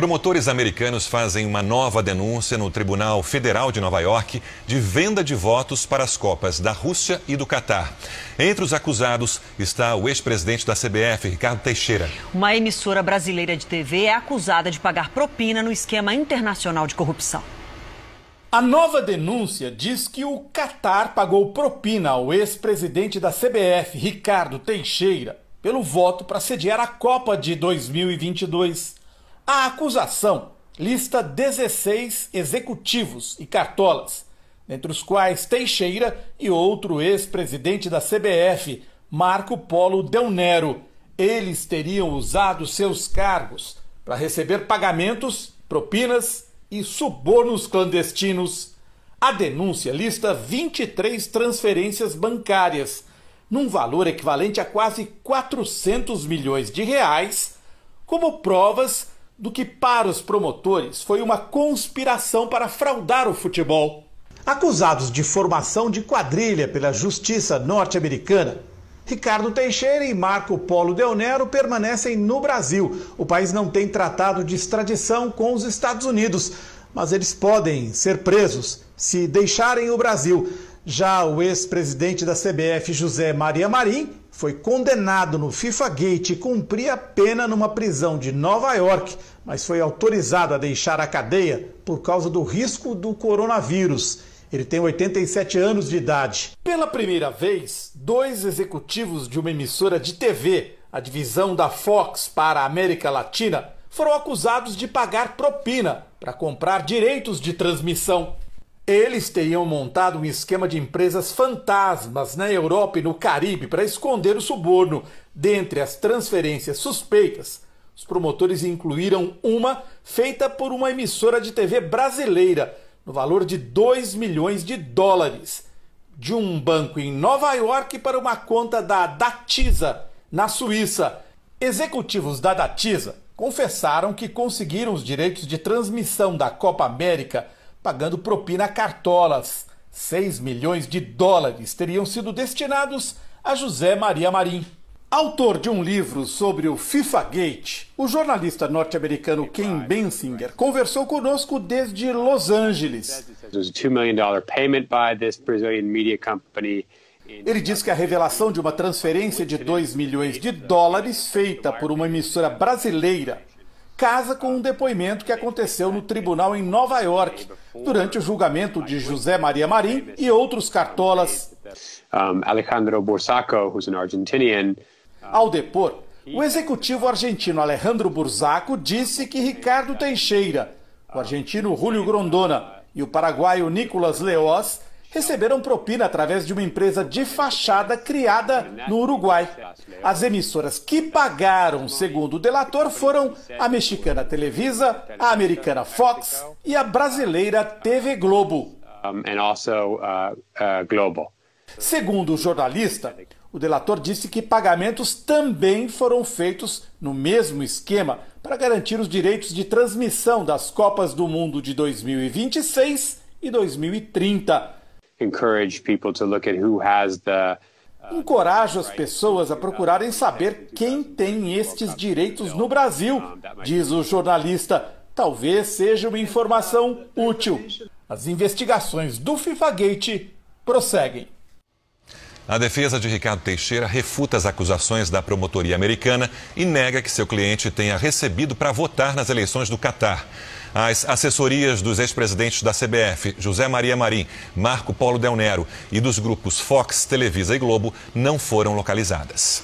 Promotores americanos fazem uma nova denúncia no Tribunal Federal de Nova York de venda de votos para as Copas da Rússia e do Catar. Entre os acusados está o ex-presidente da CBF, Ricardo Teixeira. Uma emissora brasileira de TV é acusada de pagar propina no esquema internacional de corrupção. A nova denúncia diz que o Catar pagou propina ao ex-presidente da CBF, Ricardo Teixeira, pelo voto para sediar a Copa de 2022. A acusação lista 16 executivos e cartolas, entre os quais Teixeira e outro ex-presidente da CBF, Marco Polo Del Nero. Eles teriam usado seus cargos para receber pagamentos, propinas e subornos clandestinos. A denúncia lista 23 transferências bancárias, num valor equivalente a quase 400 milhões de reais, como provas do que para os promotores foi uma conspiração para fraudar o futebol. Acusados de formação de quadrilha pela justiça norte-americana, Ricardo Teixeira e Marco Polo Del Nero permanecem no Brasil. O país não tem tratado de extradição com os Estados Unidos, mas eles podem ser presos se deixarem o Brasil. Já o ex-presidente da CBF, José Maria Marim, foi condenado no FIFA Gate e cumpria pena numa prisão de Nova York, mas foi autorizado a deixar a cadeia por causa do risco do coronavírus. Ele tem 87 anos de idade. Pela primeira vez, dois executivos de uma emissora de TV, a divisão da Fox para a América Latina, foram acusados de pagar propina para comprar direitos de transmissão. Eles teriam montado um esquema de empresas fantasmas na Europa e no Caribe para esconder o suborno. Dentre as transferências suspeitas, os promotores incluíram uma feita por uma emissora de TV brasileira, no valor de 2 milhões de dólares, de um banco em Nova York para uma conta da Datisa, na Suíça. Executivos da Datisa confessaram que conseguiram os direitos de transmissão da Copa América pagando propina a cartolas. 6 milhões de dólares teriam sido destinados a José Maria Marim. Autor de um livro sobre o FIFA Gate, o jornalista norte-americano Ken Bensinger conversou conosco desde Los Angeles. Ele diz que a revelação de uma transferência de 2 milhões de dólares feita por uma emissora brasileira casa com um depoimento que aconteceu no tribunal em Nova York, durante o julgamento de José Maria Marim e outros cartolas. Um, Alejandro who's an Argentinian. Ao depor, o executivo argentino Alejandro Bursaco disse que Ricardo Teixeira, o argentino Julio Grondona e o paraguaio Nicolas Leoz receberam propina através de uma empresa de fachada criada no Uruguai. As emissoras que pagaram, segundo o delator, foram a mexicana Televisa, a americana Fox e a brasileira TV uh, uh, Globo. Segundo o jornalista, o delator disse que pagamentos também foram feitos no mesmo esquema para garantir os direitos de transmissão das Copas do Mundo de 2026 e 2030. Uh, Encorajo as pessoas a uh, procurarem saber quem tem estes direitos no Brasil, diz o jornalista. Talvez seja uma informação útil. As investigações do FIFA Gate prosseguem. A defesa de Ricardo Teixeira refuta as acusações da promotoria americana e nega que seu cliente tenha recebido para votar nas eleições do Catar. As assessorias dos ex-presidentes da CBF, José Maria Marim, Marco Polo Del Nero e dos grupos Fox, Televisa e Globo não foram localizadas.